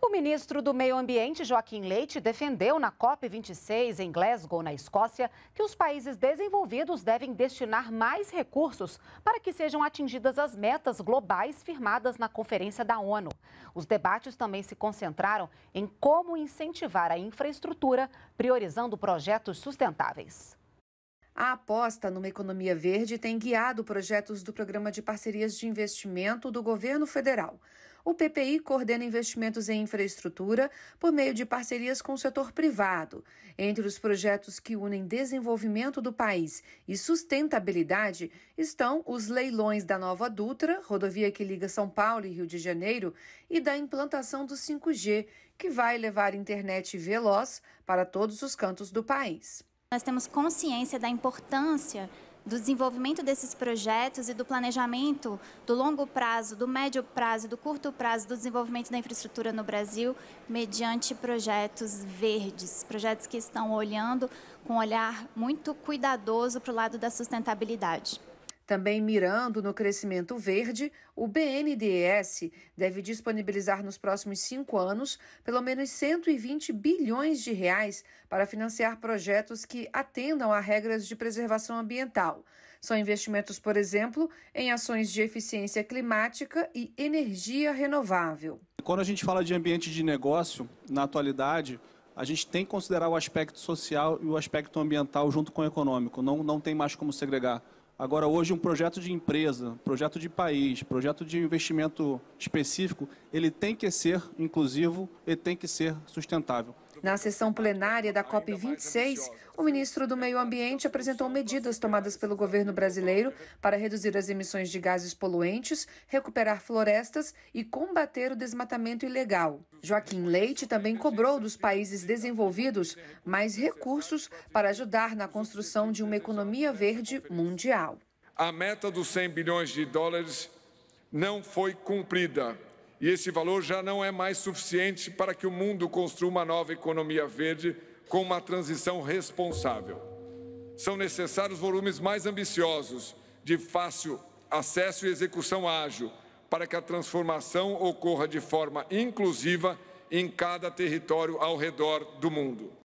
O ministro do Meio Ambiente, Joaquim Leite, defendeu na COP26 em Glasgow, na Escócia, que os países desenvolvidos devem destinar mais recursos para que sejam atingidas as metas globais firmadas na Conferência da ONU. Os debates também se concentraram em como incentivar a infraestrutura, priorizando projetos sustentáveis. A aposta numa economia verde tem guiado projetos do Programa de Parcerias de Investimento do Governo Federal. O PPI coordena investimentos em infraestrutura por meio de parcerias com o setor privado. Entre os projetos que unem desenvolvimento do país e sustentabilidade estão os leilões da Nova Dutra, rodovia que liga São Paulo e Rio de Janeiro, e da implantação do 5G, que vai levar internet veloz para todos os cantos do país. Nós temos consciência da importância do desenvolvimento desses projetos e do planejamento do longo prazo, do médio prazo, do curto prazo do desenvolvimento da infraestrutura no Brasil, mediante projetos verdes, projetos que estão olhando com um olhar muito cuidadoso para o lado da sustentabilidade. Também mirando no crescimento verde, o BNDES deve disponibilizar nos próximos cinco anos pelo menos 120 bilhões de reais para financiar projetos que atendam a regras de preservação ambiental. São investimentos, por exemplo, em ações de eficiência climática e energia renovável. Quando a gente fala de ambiente de negócio, na atualidade, a gente tem que considerar o aspecto social e o aspecto ambiental junto com o econômico, não, não tem mais como segregar. Agora, hoje, um projeto de empresa, projeto de país, projeto de investimento específico, ele tem que ser inclusivo e tem que ser sustentável. Na sessão plenária da COP26, o ministro do Meio Ambiente apresentou medidas tomadas pelo governo brasileiro para reduzir as emissões de gases poluentes, recuperar florestas e combater o desmatamento ilegal. Joaquim Leite também cobrou dos países desenvolvidos mais recursos para ajudar na construção de uma economia verde mundial. A meta dos 100 bilhões de dólares não foi cumprida e esse valor já não é mais suficiente para que o mundo construa uma nova economia verde com uma transição responsável. São necessários volumes mais ambiciosos, de fácil acesso e execução ágil, para que a transformação ocorra de forma inclusiva em cada território ao redor do mundo.